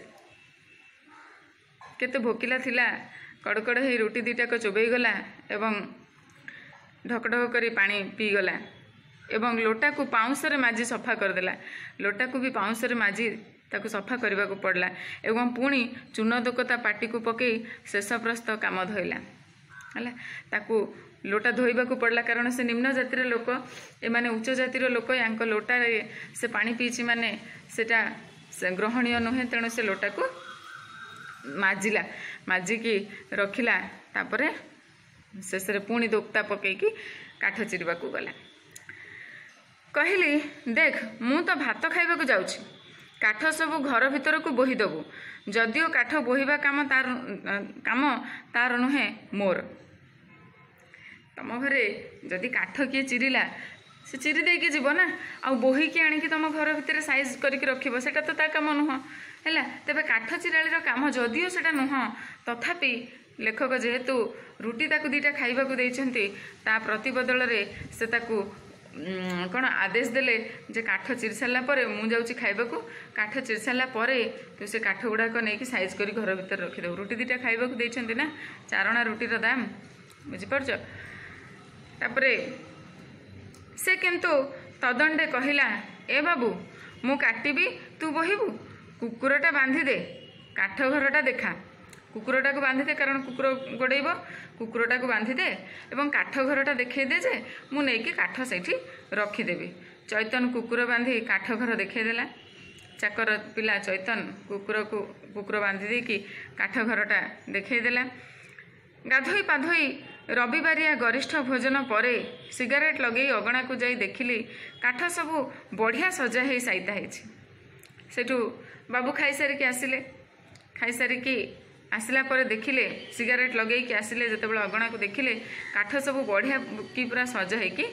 କେତେ ଭୋକିଲା ଥିଲା କଡ଼କଡ଼ ହୋଇ ରୁଟି ଦୁଇଟାକ ଚୋବେଇଗଲା ଏବଂ ଢକଢକ କରି ପାଣି ପିଇଗଲା ଏବଂ ଲୋଟାକୁ ପାଉଁଶରେ ମାଜି ସଫା କରିଦେଲା ଲୋଟାକୁ ବି ପାଉଁଶରେ ମାଜି ତାକୁ ସଫା କରିବାକୁ ପଡ଼ିଲା ଏବଂ ପୁଣି ଦୋକତା ପାଟିକୁ ପକାଇ ଶେଷପ୍ରସ୍ତ କାମ ଧୋଇଲା ହେଲା ତାକୁ ଲୋଟା ଧୋଇବାକୁ ପଡ଼ିଲା କାରଣ ସେ ନିମ୍ନ ଜାତିର ଲୋକ ଏମାନେ ଉଚ୍ଚ ଜାତିର ଲୋକ ୟାଙ୍କ ଲୋଟାରେ ସେ ପାଣି ପିଇଛି ମାନେ ସେଇଟା ଗ୍ରହଣୀୟ ନୁହେଁ ତେଣୁ ସେ ଲୋଟାକୁ ମାଜିଲା ମାଜିକି ରଖିଲା ତାପରେ ଶେଷରେ ପୁଣି ଦୋକ୍ତା ପକାଇକି କାଠ ଚିରିବାକୁ ଗଲା କହିଲି ଦେଖ ମୁଁ ତ ଭାତ ଖାଇବାକୁ ଯାଉଛି କାଠ ସବୁ ଘର ଭିତରକୁ ବୋହିଦେବୁ ଯଦିଓ କାଠ ବୋହିବା କାମ ତାର କାମ ତାର ନୁହେଁ ମୋର ତୁମ ଘରେ ଯଦି କାଠ କିଏ ଚିରିଲା ସେ ଚିରି ଦେଇକି ଯିବ ନା ଆଉ ବୋହିକି ଆଣିକି ତୁମ ଘର ଭିତରେ ସାଇଜ୍ କରିକି ରଖିବ ସେଇଟା ତ ତା କାମ ନୁହଁ ହେଲା ତେବେ କାଠ ଚିରାଳିର କାମ ଯଦିଓ ସେଇଟା ନୁହଁ ତଥାପି ଲେଖକ ଯେହେତୁ ରୁଟି ତାକୁ ଦୁଇଟା ଖାଇବାକୁ ଦେଇଛନ୍ତି ତା ପ୍ରତିବଦଳରେ ସେ ତାକୁ କ'ଣ ଆଦେଶ ଦେଲେ ଯେ କାଠ ଚିରି ସାରିଲା ପରେ ମୁଁ ଯାଉଛି ଖାଇବାକୁ କାଠ ଚିରି ସାରିଲା ପରେ ତୁ ସେ କାଠ ଗୁଡ଼ାକ ନେଇକି ସାଇଜ୍ କରି ଘର ଭିତରେ ରଖିଦେବୁ ରୁଟି ଦୁଇଟା ଖାଇବାକୁ ଦେଇଛନ୍ତି ନା ଚାରଣା ରୁଟିର ଦାମ୍ ବୁଝିପାରୁଛ ତାପରେ ସେ କିନ୍ତୁ ତଦଣ୍ଡେ କହିଲା ଏ ବାବୁ ମୁଁ କାଟିବି ତୁ ବହିବୁ କୁକୁରଟା ବାନ୍ଧିଦେ କାଠ ଘରଟା ଦେଖା କୁକୁରଟାକୁ ବାନ୍ଧିଦେ କାରଣ କୁକୁର ଗୋଡ଼େଇବ କୁକୁରଟାକୁ ବାନ୍ଧିଦେ ଏବଂ କାଠ ଘରଟା ଦେଖେଇଦେ ଯେ ମୁଁ ନେଇକି କାଠ ସେଇଠି ରଖିଦେବି ଚୈତନ କୁକୁର ବାନ୍ଧି କାଠ ଘର ଦେଖେଇଦେଲା ଚାକର ପିଲା ଚୈତନ କୁକୁରକୁ କୁକୁର ବାନ୍ଧି ଦେଇକି କାଠ ଘରଟା ଦେଖେଇଦେଲା ଗାଧୋଇ ପାଧୋଇ ରବିବାରିଆ ଗରିଷ୍ଠ ଭୋଜନ ପରେ ସିଗାରେଟ୍ ଲଗାଇ ଅଗଣାକୁ ଯାଇ ଦେଖିଲି କାଠ ସବୁ ବଢ଼ିଆ ସଜା ହେଇ ସାଇତା ହେଇଛି ସେଠୁ ବାବୁ ଖାଇସାରିକି ଆସିଲେ ଖାଇସାରିକି ଆସିଲା ପରେ ଦେଖିଲେ ସିଗାରେଟ୍ ଲଗାଇକି ଆସିଲେ ଯେତେବେଳେ ଅଗଣାକୁ ଦେଖିଲେ କାଠ ସବୁ ବଢ଼ିଆ କି ପୁରା ସଜ ହେଇକି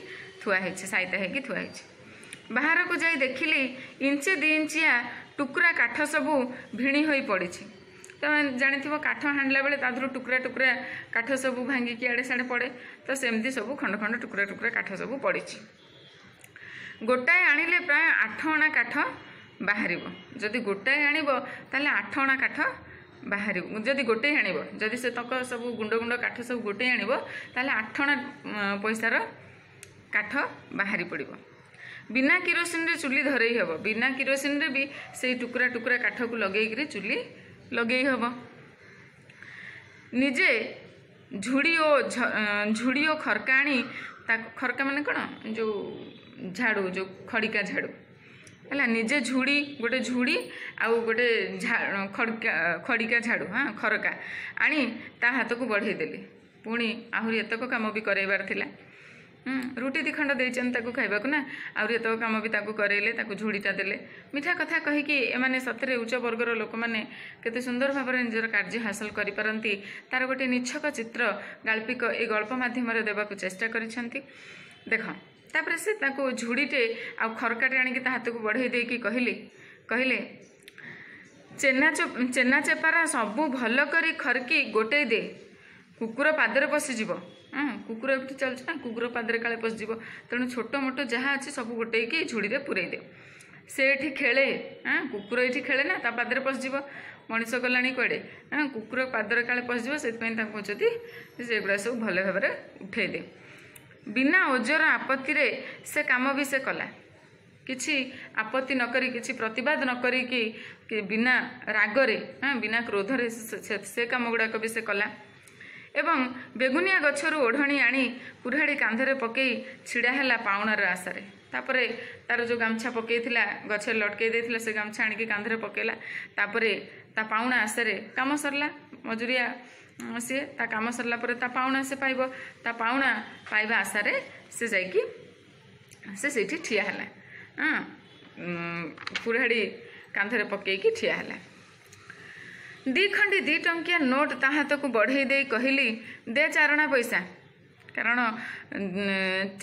ଥୁଆ ହେଇଛି ସାଇତା ହେଇକି ଥୁଆ ହେଇଛି ବାହାରକୁ ଯାଇ ଦେଖିଲି ଇଞ୍ଚେ ଦୁଇ ଇଞ୍ଚିଆ ଟୁକୁରା କାଠ ସବୁ ଭିଣି ହୋଇ ପଡ଼ିଛି ତମେ ଜାଣିଥିବ କାଠ ହାଣିଲା ବେଳେ ତା ଦେହରୁ ଟୁକୁରା ଟୁକୁରା କାଠ ସବୁ ଭାଙ୍ଗିକି ଇଆଡ଼େ ସିଆଡ଼େ ପଡ଼େ ତ ସେମିତି ସବୁ ଖଣ୍ଡ ଖଣ୍ଡ ଟୁକୁରା ଟୁକୁରା କାଠ ସବୁ ପଡ଼ିଛି ଗୋଟାଏ ଆଣିଲେ ପ୍ରାୟ ଆଠ ଅଣା କାଠ ବାହାରିବ ଯଦି ଗୋଟାଏ ଆଣିବ ତାହେଲେ ଆଠ ଅଣା କାଠ ବାହାରିବ ଯଦି ଗୋଟେ ଆଣିବ ଯଦି ସେ ତାଙ୍କ ସବୁ ଗୁଣ୍ଡ ଗୁଣ୍ଡ କାଠ ସବୁ ଗୋଟେ ଆଣିବ ତାହେଲେ ଆଠ ଅଣା ପଇସାର କାଠ ବାହାରି ପଡ଼ିବ ବିନା କିରୋସିନରେ ଚୁଲି ଧରେଇ ହେବ ବିନା କିରୋସିନରେ ବି ସେଇ ଟୁକୁରା ଟୁକୁରା କାଠକୁ ଲଗେଇକିରି ଚୁଲି ଲଗେଇ ହେବ ନିଜେ ଝୁଡ଼ି ଓ ଝୁଡ଼ି ଓ ଖର୍କା ଆଣି ତାକୁ ଖର୍କା ମାନେ କ'ଣ ଯେଉଁ ଝାଡ଼ୁ ଯେଉଁ ଖଡ଼ିକା ଝାଡ଼ୁ ହେଲା ନିଜେ ଝୁଡ଼ି ଗୋଟେ ଝୁଡ଼ି ଆଉ ଗୋଟେ ଖଡ଼ିକା ଖଡ଼ିକା ଝାଡ଼ୁ ହଁ ଖରକା ଆଣି ତା ହାତକୁ ବଢ଼େଇଦେଲି ପୁଣି ଆହୁରି ଏତକ କାମ ବି କରାଇବାର ଥିଲା ରୁଟି ଦୁଇ ଖଣ୍ଡ ଦେଇଛନ୍ତି ତାକୁ ଖାଇବାକୁ ନା ଆହୁରି ଏତକ କାମ ବି ତାକୁ କରେଇଲେ ତାକୁ ଝୁଡ଼ିଟା ଦେଲେ ମିଠା କଥା କହିକି ଏମାନେ ସତରେ ଉଚ୍ଚ ବର୍ଗର ଲୋକମାନେ କେତେ ସୁନ୍ଦର ଭାବରେ ନିଜର କାର୍ଯ୍ୟ ହାସଲ କରିପାରନ୍ତି ତା'ର ଗୋଟିଏ ନିଚ୍ଛକ ଚିତ୍ର ଗାଳ୍ପିକ ଏ ଗଳ୍ପ ମାଧ୍ୟମରେ ଦେବାକୁ ଚେଷ୍ଟା କରିଛନ୍ତି ଦେଖ ତାପରେ ସେ ତାକୁ ଝୁଡ଼ିଟେ ଆଉ ଖରକାଟେ ଆଣିକି ତା ହାତକୁ ବଢ଼େଇ ଦେଇକି କହିଲେ କହିଲେ ଚେନା ଚେନା ଚେପାରା ସବୁ ଭଲ କରି ଖରକି ଗୋଟେଇ ଦେ କୁକୁର ପାଦରେ ପଶିଯିବ ହଁ କୁକୁର ଏଠି ଚାଲିଛି ନା କୁକୁର ପାଦରେ କାଳେ ପଶିଯିବ ତେଣୁ ଛୋଟ ମୋଟ ଯାହା ଅଛି ସବୁ ଗୋଟେଇକି ଝୁଡ଼ିରେ ପୁରେଇଦେ ସେ ଏଠି ଖେଳେ ହଁ କୁକୁର ଏଠି ଖେଳେ ନା ତା ପାଦରେ ପଶିଯିବ ମଣିଷ କଲାଣି କୁଆଡ଼େ ହଁ କୁକୁର ପାଦରେ କାଳେ ପଶିଯିବ ସେଥିପାଇଁ ତାଙ୍କୁ କହୁଛନ୍ତି ସେଗୁଡ଼ା ସବୁ ଭଲ ଭାବରେ ଉଠେଇଦେ ବିନା ଓଜର ଆପତ୍ତିରେ ସେ କାମ ବି ସେ କଲା କିଛି ଆପତ୍ତି ନ କରି କିଛି ପ୍ରତିବାଦ ନ କରିକି ବିନା ରାଗରେ ହଁ ବିନା କ୍ରୋଧରେ ସେ କାମ ଗୁଡ଼ାକ ବି ସେ କଲା ଏବଂ ବେଗୁନିଆ ଗଛରୁ ଓଢ଼ଣୀ ଆଣି କୁରାଢ଼ୀ କାନ୍ଧରେ ପକାଇ ଛିଡ଼ା ହେଲା ପାଉଣାର ଆଶାରେ ତାପରେ ତାର ଯେଉଁ ଗାମୁଛା ପକାଇଥିଲା ଗଛରେ ଲଟକାଇ ଦେଇଥିଲା ସେ ଗାମୁଛା ଆଣିକି କାନ୍ଧରେ ପକାଇଲା ତାପରେ ତା ପାଉଣା ଆଶାରେ କାମ ସରିଲା ମଜୁରିଆ ସିଏ ତା କାମ ସରିଲା ପରେ ତା ପାଉଣା ସେ ପାଇବ ତା ପାଉଣା ପାଇବା ଆଶାରେ ସେ ଯାଇକି ସେ ସେଇଠି ଠିଆ ହେଲା ହଁ କୁରାଢ଼ୀ କାନ୍ଧରେ ପକାଇକି ଠିଆ ହେଲା ଦି ଖଣ୍ଡି ଦୁଇ ଟଙ୍କିଆ ନୋଟ୍ ତା ହାତକୁ ବଢ଼େଇ ଦେଇ କହିଲି ଦେ ଚାରଣା ପଇସା କାରଣ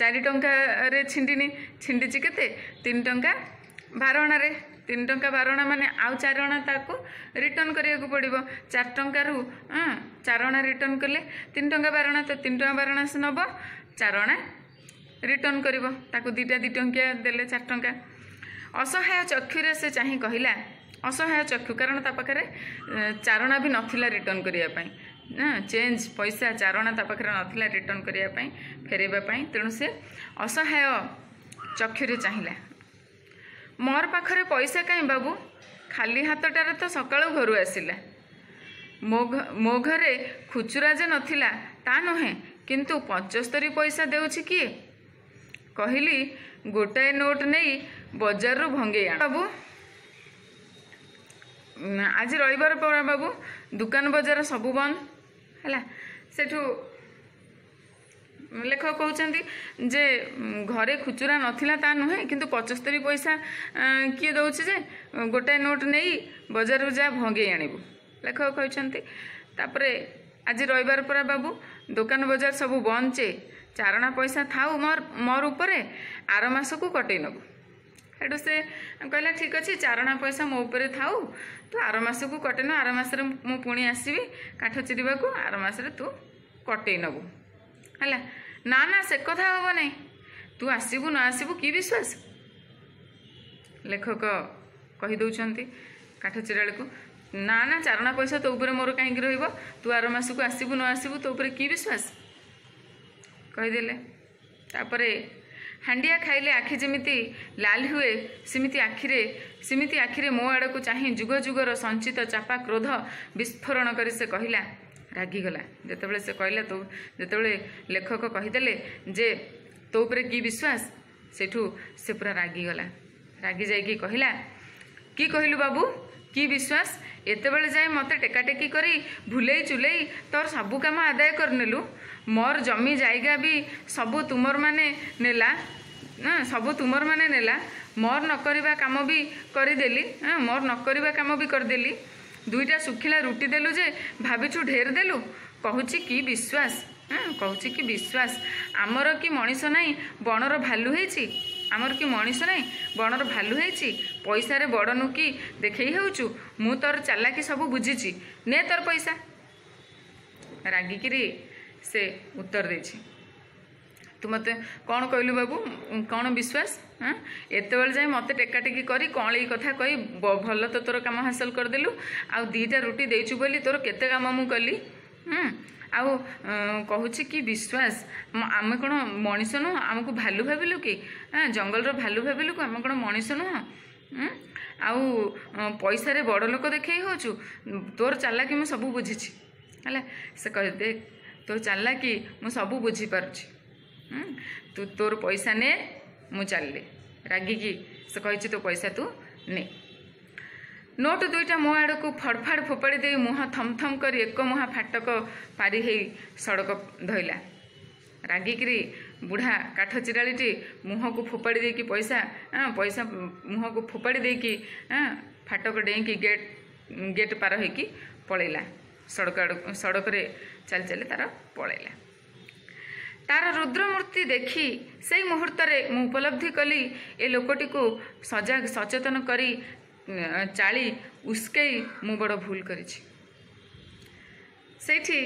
ଚାରି ଟଙ୍କାରେ ଛିଣ୍ଡିନି ଛିଣ୍ଡିଛି କେତେ ତିନି ଟଙ୍କା ବାରଣାରେ ତିନି ଟଙ୍କା ବାରଣା ମାନେ ଆଉ ଚାରଣା ତାକୁ ରିଟର୍ଣ୍ଣ କରିବାକୁ ପଡ଼ିବ ଚାରି ଟଙ୍କାରୁ ଚାରଣା ରିଟର୍ଣ୍ଣ କଲେ ତିନି ଟଙ୍କା ବାରଣା ତ ତିନି ଟଙ୍କା ବାରଣା ସେ ନେବ ଚାରଣା ରିଟର୍ଣ୍ଣ କରିବ ତାକୁ ଦୁଇଟା ଦୁଇ ଟଙ୍କିଆ ଦେଲେ ଚାରି ଟଙ୍କା ଅସହାୟ ଚକ୍ଷୁରେ ସେ ଚାହିଁ କହିଲା ଅସହାୟ ଚକ୍ଷୁ କାରଣ ତା ପାଖରେ ଚାରଣା ବି ନଥିଲା ରିଟର୍ନ କରିବା ପାଇଁ ନା ଚେଞ୍ଜ ପଇସା ଚାରଣା ତା ପାଖରେ ନଥିଲା ରିଟର୍ନ କରିବା ପାଇଁ ଫେରାଇବା ପାଇଁ ତେଣୁ ସେ ଅସହାୟ ଚକ୍ଷୁରେ ଚାହିଁଲା ମୋର ପାଖରେ ପଇସା କାହିଁ ବାବୁ ଖାଲି ହାତଟାରେ ତ ସକାଳୁ ଘରୁ ଆସିଲା ମୋ ମୋ ଘରେ ଖୁଚୁରା ଯେ ନଥିଲା ତା ନୁହେଁ କିନ୍ତୁ ପଞ୍ଚସ୍ତରୀ ପଇସା ଦେଉଛି କିଏ କହିଲି ଗୋଟାଏ ନୋଟ୍ ନେଇ ବଜାରରୁ ଭଙ୍ଗେଇ ଆଜି ରହିବାର ପ୍ରଭା ବାବୁ ଦୋକାନ ବଜାର ସବୁ ବନ୍ଦ ହେଲା ସେଠୁ ଲେଖକ କହୁଛନ୍ତି ଯେ ଘରେ ଖୁଚୁରା ନଥିଲା ତା ନୁହେଁ କିନ୍ତୁ ପଚସ୍ତରୀ ପଇସା କିଏ ଦେଉଛି ଯେ ଗୋଟାଏ ନୋଟ୍ ନେଇ ବଜାରରୁ ଯାହା ଭଙ୍ଗେଇ ଆଣିବୁ ଲେଖକ କହିଛନ୍ତି ତାପରେ ଆଜି ରହିବାର ପରା ବାବୁ ଦୋକାନ ବଜାର ସବୁ ବଞ୍ଚେ ଚାରଣା ପଇସା ଥାଉ ମୋର ମୋର ଉପରେ ଆର ମାସକୁ କଟେଇ ନେବୁ ସେଠୁ ସେ କହିଲା ଠିକ ଅଛି ଚାରଣା ପଇସା ମୋ ଉପରେ ଥାଉ ତୁ ଆର ମାସକୁ କଟେନୁ ଆର ମାସରେ ମୁଁ ପୁଣି ଆସିବି କାଠ ଚିରିବାକୁ ଆର ମାସରେ ତୁ କଟେଇ ନେବୁ ହେଲା ନା ନା ସେ କଥା ହେବ ନାହିଁ ତୁ ଆସିବୁ ନ ଆସିବୁ କି ବିଶ୍ୱାସ ଲେଖକ କହିଦେଉଛନ୍ତି କାଠ ଚିରାଳିକୁ ନା ନା ଚାରଣା ପଇସା ତୋ ଉପରେ ମୋର କାହିଁକି ରହିବ ତୁ ଆର ମାସକୁ ଆସିବୁ ନ ଆସିବୁ ତୋ ଉପରେ କି ବିଶ୍ୱାସ କହିଦେଲେ ତାପରେ ହାଣ୍ଡିଆ ଖାଇଲେ ଆଖି ଯେମିତି ଲାଲ ହୁଏ ସେମିତି ଆଖିରେ ସେମିତି ଆଖିରେ ମୋ ଆଡ଼କୁ ଚାହିଁ ଯୁଗ ଯୁଗର ସଞ୍ଚିତ ଚାପା କ୍ରୋଧ ବିସ୍ଫୋରଣ କରି ସେ କହିଲା ରାଗିଗଲା ଯେତେବେଳେ ସେ କହିଲା ତୋ ଯେତେବେଳେ ଲେଖକ କହିଦେଲେ ଯେ ତୋ ଉପରେ କି ବିଶ୍ୱାସ ସେଠୁ ସେ ପୁରା ରାଗିଗଲା ରାଗି ଯାଇକି କହିଲା କି କହିଲୁ ବାବୁ କି ବିଶ୍ୱାସ ଏତେବେଳେ ଯାଏ ମୋତେ ଟେକାଟେକି କରି ଭୁଲେଇ ଚୁଲେଇ ତୋର ସବୁ କାମ ଆଦାୟ କରିନେଲୁ ମୋର ଜମି ଜାଇଗା ବି ସବୁ ତୁମର ମାନେ ନେଲା ସବୁ ତୁମର ମାନେ ନେଲା ମୋର ନ କରିବା କାମ ବି କରିଦେଲି ମୋର ନ କରିବା କାମ ବି କରିଦେଲି ଦୁଇଟା ଶୁଖିଲା ରୁଟି ଦେଲୁ ଯେ ଭାବିଛୁ ଢେର ଦେଲୁ କହୁଛି କି ବିଶ୍ୱାସ କହୁଛି କି ବିଶ୍ୱାସ ଆମର କି ମଣିଷ ନାହିଁ ବଣର ଭାଲୁ ହେଇଛି ଆମର କି ମଣିଷ ନାହିଁ ବଣର ଭାଲୁ ହେଇଛି ପଇସାରେ ବଡ଼ ନୁ କି ଦେଖେଇ ହେଉଛୁ ମୁଁ ତୋର ଚାଲାକି ସବୁ ବୁଝିଛି ନେ ତୋର ପଇସା ରାଗିକିରି ସେ ଉତ୍ତର ଦେଇଛି ତୁ ମୋତେ କ'ଣ କହିଲୁ ବାବୁ କ'ଣ ବିଶ୍ୱାସ ହଁ ଏତେବେଳେ ଯାଏ ମୋତେ ଟେକାଟେକି କରି କଅଁଳେଇ କଥା କହି ଭଲ ତ ତୋର କାମ ହାସଲ କରିଦେଲୁ ଆଉ ଦୁଇଟା ରୁଟି ଦେଇଛୁ ବୋଲି ତୋର କେତେ କାମ ମୁଁ କଲି ହୁଁ ଆଉ କହୁଛି କି ବିଶ୍ୱାସ ଆମେ କ'ଣ ମଣିଷ ନୁହଁ ଆମକୁ ଭାଲୁ ଭାବିଲୁ କି ହଁ ଜଙ୍ଗଲର ଭାଲୁ ଭାବିଲୁ କି ଆମେ କ'ଣ ମଣିଷ ନୁହଁ ଆଉ ପଇସାରେ ବଡ଼ ଲୋକ ଦେଖେଇ ହେଉଛୁ ତୋର ଚାଲାକି ମୁଁ ସବୁ ବୁଝିଛି ହେଲା ସେ କହି ଦେଖ ତୁ ଚାଲିଲା କି ମୁଁ ସବୁ ବୁଝିପାରୁଛି ତୁ ତୋର ପଇସା ନେ ମୁଁ ଚାଲିଲି ରାଗିକି ସେ କହିଛି ତୋ ପଇସା ତୁ ନେ ନୋଟ୍ ଦୁଇଟା ମୋ ଆଡ଼କୁ ଫଡ଼ଫାଡ଼ ଫୋପାଡ଼ି ଦେଇ ମୁହଁ ଥମଥମ୍ କରି ଏକ ମୁହାଁ ଫାଟକ ପାରି ହେଇ ସଡ଼କ ଧଇଲା ରାଗିକିରି ବୁଢ଼ା କାଠ ଚିରାଳିଟି ମୁହଁକୁ ଫୋପାଡ଼ି ଦେଇକି ପଇସା ପଇସା ମୁହଁକୁ ଫୋପାଡ଼ି ଦେଇକି ଫାଟକ ଡେଇଁକି ଗେଟ୍ ଗେଟ୍ ପାର ହେଇକି ପଳେଇଲା ସଡ଼କ ଆଡ଼କୁ ସଡ଼କରେ ଚାଲି ଚାଲି ତାର ପଳାଇଲା ତାର ରୁଦ୍ରମୂର୍ତ୍ତି ଦେଖି ସେଇ ମୁହୂର୍ତ୍ତରେ ମୁଁ ଉପଲବ୍ଧି କଲି ଏ ଲୋକଟିକୁ ସଜାଗ ସଚେତନ କରି ଚାଳି ଉସ୍କେଇ ମୁଁ ବଡ଼ ଭୁଲ କରିଛି ସେଇଠି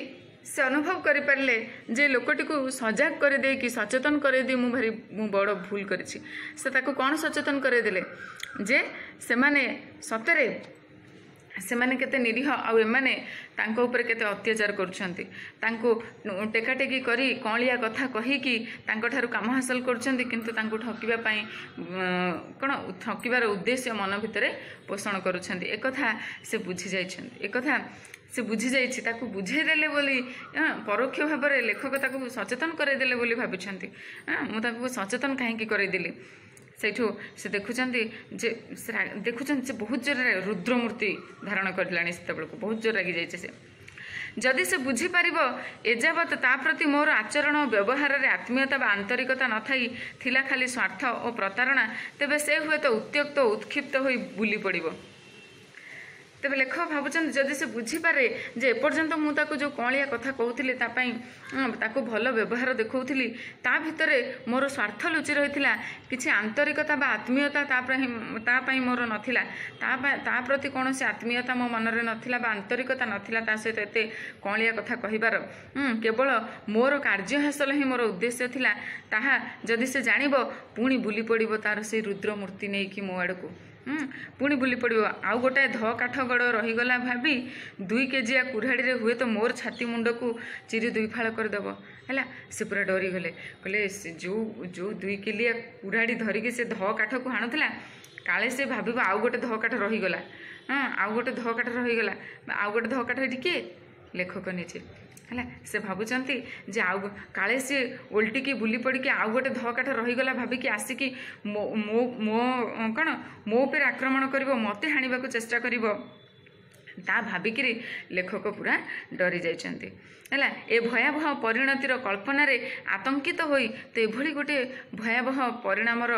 ସେ ଅନୁଭବ କରିପାରିଲେ ଯେ ଲୋକଟିକୁ ସଜାଗ କରିଦେଇକି ସଚେତନ କରାଇଦେଇ ମୁଁ ଭାରି ମୁଁ ବଡ଼ ଭୁଲ କରିଛି ସେ ତାକୁ କ'ଣ ସଚେତନ କରାଇଦେଲେ ଯେ ସେମାନେ ସତରେ ସେମାନେ କେତେ ନିରୀହ ଆଉ ଏମାନେ ତାଙ୍କ ଉପରେ କେତେ ଅତ୍ୟାଚାର କରୁଛନ୍ତି ତାଙ୍କୁ ଟେକାଟେକି କରି କଅଁଳିଆ କଥା କହିକି ତାଙ୍କଠାରୁ କାମ ହାସଲ କରୁଛନ୍ତି କିନ୍ତୁ ତାଙ୍କୁ ଠକିବା ପାଇଁ କ'ଣ ଠକିବାର ଉଦ୍ଦେଶ୍ୟ ମନ ଭିତରେ ପୋଷଣ କରୁଛନ୍ତି ଏକଥା ସେ ବୁଝିଯାଇଛନ୍ତି ଏକଥା ସେ ବୁଝିଯାଇଛି ତାକୁ ବୁଝେଇଦେଲେ ବୋଲି ପରୋକ୍ଷ ଭାବରେ ଲେଖକ ତାକୁ ସଚେତନ କରାଇଦେଲେ ବୋଲି ଭାବିଛନ୍ତି ମୁଁ ତାକୁ ସଚେତନ କାହିଁକି କରାଇଦେଲି ସେଇଠୁ ସେ ଦେଖୁଛନ୍ତି ଯେ ଦେଖୁଛନ୍ତି ସେ ବହୁତ ଜୋରରେ ରୁଦ୍ରମୂର୍ତ୍ତି ଧାରଣ କରିଲାଣି ସେତେବେଳକୁ ବହୁତ ଜୋର ରାଗିଯାଇଛି ସେ ଯଦି ସେ ବୁଝିପାରିବ ଏଯାବତ୍ ତା ପ୍ରତି ମୋର ଆଚରଣ ଓ ବ୍ୟବହାରରେ ଆତ୍ମୀୟତା ବା ଆନ୍ତରିକତା ନଥାଇ ଥିଲା ଖାଲି ସ୍ୱାର୍ଥ ଓ ପ୍ରତାରଣା ତେବେ ସେ ହୁଏତ ଉତ୍ତ୍ୟକ୍ତ ଉତ୍କ୍ଷିପ୍ତ ହୋଇ ବୁଲି ପଡ଼ିବ ତେବେ ଲେଖକ ଭାବୁଛନ୍ତି ଯଦି ସେ ବୁଝିପାରେ ଯେ ଏପର୍ଯ୍ୟନ୍ତ ମୁଁ ତାକୁ ଯେଉଁ କଅଁଳିଆ କଥା କହୁଥିଲି ତା ପାଇଁ ତାକୁ ଭଲ ବ୍ୟବହାର ଦେଖାଉଥିଲି ତା ଭିତରେ ମୋର ସ୍ୱାର୍ଥ ଲୁଚି ରହିଥିଲା କିଛି ଆନ୍ତରିକତା ବା ଆତ୍ମୀୟତା ତା ପାଇଁ ମୋର ନଥିଲା ତା ପ୍ରତି କୌଣସି ଆତ୍ମୀୟତା ମୋ ମନରେ ନଥିଲା ବା ଆନ୍ତରିକତା ନଥିଲା ତା ସହିତ ଏତେ କଅଁଳିଆ କଥା କହିବାର କେବଳ ମୋର କାର୍ଯ୍ୟ ହାସଲ ହିଁ ମୋର ଉଦ୍ଦେଶ୍ୟ ଥିଲା ତାହା ଯଦି ସେ ଜାଣିବ ପୁଣି ବୁଲି ପଡ଼ିବ ତାର ସେଇ ରୁଦ୍ର ମୂର୍ତ୍ତି ନେଇକି ମୋ ଆଡ଼କୁ ପୁଣି ବୁଲି ପଡ଼ିବ ଆଉ ଗୋଟାଏ ଧ କାଠ ଗଡ଼ ରହିଗଲା ଭାବି ଦୁଇ କେଜିଆ କୁରାଢ଼ିରେ ହୁଏତ ମୋର ଛାତି ମୁଣ୍ଡକୁ ଚିରି ଦୁଇଫାଳ କରିଦେବ ହେଲା ସେ ପୁରା ଡରିଗଲେ କହିଲେ ସେ ଯେଉଁ ଯେଉଁ ଦୁଇ କିଲିଆ କୁରାଢ଼ି ଧରିକି ସେ ଧ କାଠକୁ ହାଣୁଥିଲା କାଳେ ସେ ଭାବିବ ଆଉ ଗୋଟେ ଧ କାଠ ରହିଗଲା ହଁ ଆଉ ଗୋଟେ ଧ କାଠ ରହିଗଲା ଆଉ ଗୋଟେ ଧ କାଠ ଏଠି କିଏ ଲେଖକ ନିଜେ ହେଲା ସେ ଭାବୁଛନ୍ତି ଯେ ଆଉ କାଳେ ସିଏ ଓଲଟିକି ବୁଲି ପଡ଼ିକି ଆଉ ଗୋଟେ ଧକାଠ ରହିଗଲା ଭାବିକି ଆସିକି ମୋ ମୋ ମୋ କ'ଣ ମୋ ଉପରେ ଆକ୍ରମଣ କରିବ ମୋତେ ହାଣିବାକୁ ଚେଷ୍ଟା କରିବ ତା ଭାବିକିରି ଲେଖକ ପୁରା ଡରିଯାଇଛନ୍ତି ହେଲା ଏ ଭୟାବହ ପରିଣତିର କଳ୍ପନାରେ ଆତଙ୍କିତ ହୋଇ ତ ଏଭଳି ଗୋଟିଏ ଭୟାବହ ପରିଣାମର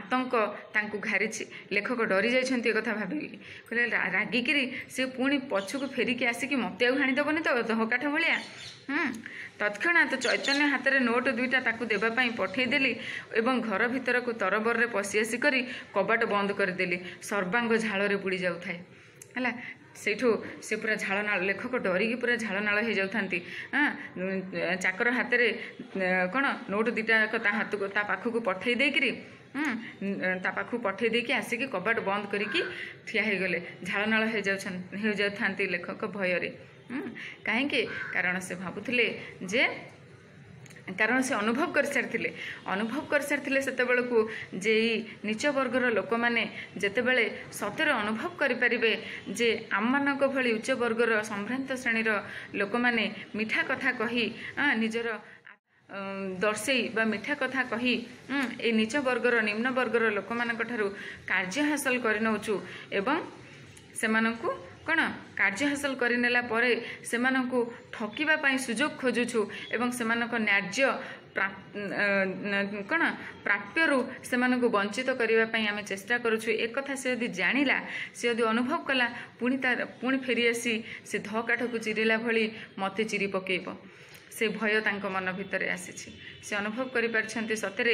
ଆତଙ୍କ ତାଙ୍କୁ ଘାରିଛି ଲେଖକ ଡରିଯାଇଛନ୍ତି ଯାଇଛନ୍ତି ଏକଥା ଭାବିକି କହିଲେ ରାଗିକିରି ସେ ପୁଣି ପଛକୁ ଫେରିକି ଆସିକି ମୋତେ ଆଉ ହାଣିଦେବନି ତ ଦହକାଠ ଭଳିଆ ତତ୍କ୍ଷଣାତ୍ ଚୈତନ୍ୟ ହାତରେ ନୋଟ୍ ଦୁଇଟା ତାକୁ ଦେବା ପାଇଁ ପଠାଇଦେଲି ଏବଂ ଘର ଭିତରକୁ ତରବରରେ ପଶି ଆସି କରି କବାଟ ବନ୍ଦ କରିଦେଲି ସର୍ବାଙ୍ଗ ଝାଳରେ ବୁଡ଼ି ଯାଉଥାଏ ହେଲା ସେଇଠୁ ସେ ପୁରା ଝାଳନାଳ ଲେଖକ ଡରିକି ପୁରା ଝାଳନାଳ ହେଇଯାଉଥାନ୍ତି ହଁ ଚାକର ହାତରେ କ'ଣ ନୋଟ୍ ଦୁଇଟା ଯାକ ତା ହାତକୁ ତା ପାଖକୁ ପଠାଇ ଦେଇକିରି ତା ପାଖକୁ ପଠାଇ ଦେଇକି ଆସିକି କବାଟ ବନ୍ଦ କରିକି ଠିଆ ହୋଇଗଲେ ଝାଳନାଳ ହୋଇଯାଉଛନ୍ତି ହେଇଯାଉଥାନ୍ତି ଲେଖକ ଭୟରେ କାହିଁକି କାରଣ ସେ ଭାବୁଥିଲେ ଯେ କାରଣ ସେ ଅନୁଭବ କରିସାରିଥିଲେ ଅନୁଭବ କରିସାରିଥିଲେ ସେତେବେଳକୁ ଯେ ଏଇ ନିଚ ବର୍ଗର ଲୋକମାନେ ଯେତେବେଳେ ସତରେ ଅନୁଭବ କରିପାରିବେ ଯେ ଆମମାନଙ୍କ ଭଳି ଉଚ୍ଚ ବର୍ଗର ସମ୍ଭ୍ରାନ୍ତ ଶ୍ରେଣୀର ଲୋକମାନେ ମିଠା କଥା କହି ନିଜର ଦର୍ଶେଇ ବା ମିଠା କଥା କହି ଏ ନିଚ ବର୍ଗର ନିମ୍ନ ବର୍ଗର ଲୋକମାନଙ୍କ ଠାରୁ କାର୍ଯ୍ୟ ହାସଲ କରିନେଉଛୁ ଏବଂ ସେମାନଙ୍କୁ କ'ଣ କାର୍ଯ୍ୟ ହାସଲ କରିନେଲା ପରେ ସେମାନଙ୍କୁ ଠକିବା ପାଇଁ ସୁଯୋଗ ଖୋଜୁଛୁ ଏବଂ ସେମାନଙ୍କ ନ୍ୟାଯ୍ୟ କ'ଣ ପ୍ରାପ୍ୟରୁ ସେମାନଙ୍କୁ ବଞ୍ଚିତ କରିବା ପାଇଁ ଆମେ ଚେଷ୍ଟା କରୁଛୁ ଏକଥା ସେ ଯଦି ଜାଣିଲା ସେ ଯଦି ଅନୁଭବ କଲା ପୁଣି ତା ପୁଣି ଫେରିଆସି ସେ ଧ କାଠକୁ ଚିରିଲା ଭଳି ମୋତେ ଚିରି ପକାଇବ ସେ ଭୟ ତାଙ୍କ ମନ ଭିତରେ ଆସିଛି ସେ ଅନୁଭବ କରିପାରିଛନ୍ତି ସତରେ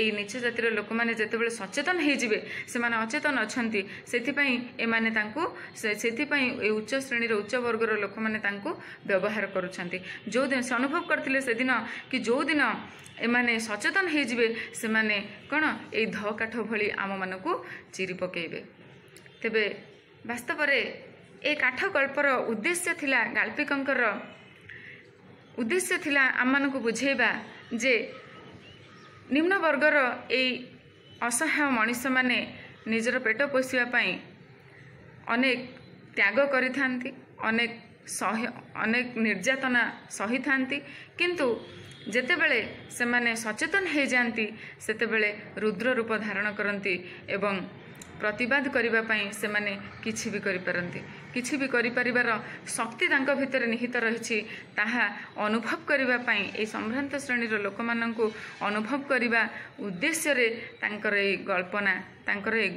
ଏଇ ନିଚ ଜାତିର ଲୋକମାନେ ଯେତେବେଳେ ସଚେତନ ହୋଇଯିବେ ସେମାନେ ଅଚେତନ ଅଛନ୍ତି ସେଥିପାଇଁ ଏମାନେ ତାଙ୍କୁ ସେଥିପାଇଁ ଏଇ ଉଚ୍ଚ ଶ୍ରେଣୀର ଉଚ୍ଚ ବର୍ଗର ଲୋକମାନେ ତାଙ୍କୁ ବ୍ୟବହାର କରୁଛନ୍ତି ଯେଉଁଦିନ ସେ ଅନୁଭବ କରିଥିଲେ ସେଦିନ କି ଯେଉଁଦିନ ଏମାନେ ସଚେତନ ହୋଇଯିବେ ସେମାନେ କ'ଣ ଏଇ ଧ କାଠ ଭଳି ଆମମାନଙ୍କୁ ଚିରି ପକାଇବେ ତେବେ ବାସ୍ତବରେ ଏ କାଠ ଗଳ୍ପର ଉଦ୍ଦେଶ୍ୟ ଥିଲା ଗାଳ୍ପିକଙ୍କର ଉଦ୍ଦେଶ୍ୟ ଥିଲା ଆମମାନଙ୍କୁ ବୁଝେଇବା ଯେ ନିମ୍ନବର୍ଗର ଏଇ ଅସହାୟ ମଣିଷମାନେ ନିଜର ପେଟ ପୋଷିବା ପାଇଁ ଅନେକ ତ୍ୟାଗ କରିଥାନ୍ତି ଅନେକ ଅନେକ ନିର୍ଯାତନା ସହିଥାନ୍ତି କିନ୍ତୁ ଯେତେବେଳେ ସେମାନେ ସଚେତନ ହୋଇଯାଆନ୍ତି ସେତେବେଳେ ରୁଦ୍ର ରୂପ ଧାରଣ କରନ୍ତି ଏବଂ ପ୍ରତିବାଦ କରିବା ପାଇଁ ସେମାନେ କିଛି ବି କରିପାରନ୍ତି କିଛି ବି କରିପାରିବାର ଶକ୍ତି ତାଙ୍କ ଭିତରେ ନିହିତ ରହିଛି ତାହା ଅନୁଭବ କରିବା ପାଇଁ ଏହି ସମ୍ଭ୍ରାନ୍ତ ଶ୍ରେଣୀର ଲୋକମାନଙ୍କୁ ଅନୁଭବ କରିବା ଉଦ୍ଦେଶ୍ୟରେ ତାଙ୍କର ଏଇ ଗଳ୍ପନା ତାଙ୍କର ଏହି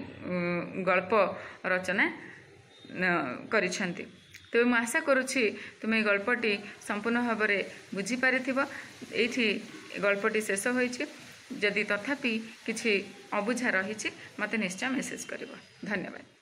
ଗଳ୍ପ ରଚନା କରିଛନ୍ତି ତେବେ ମୁଁ ଆଶା କରୁଛି ତୁମେ ଏ ଗଳ୍ପଟି ସମ୍ପୂର୍ଣ୍ଣ ଭାବରେ ବୁଝିପାରିଥିବ ଏଇଠି ଗଳ୍ପଟି ଶେଷ ହୋଇଛି ଯଦି ତଥାପି କିଛି ଅବୁଝା ରହିଛି ମୋତେ ନିଶ୍ଚୟ ମେସେଜ୍ କରିବ ଧନ୍ୟବାଦ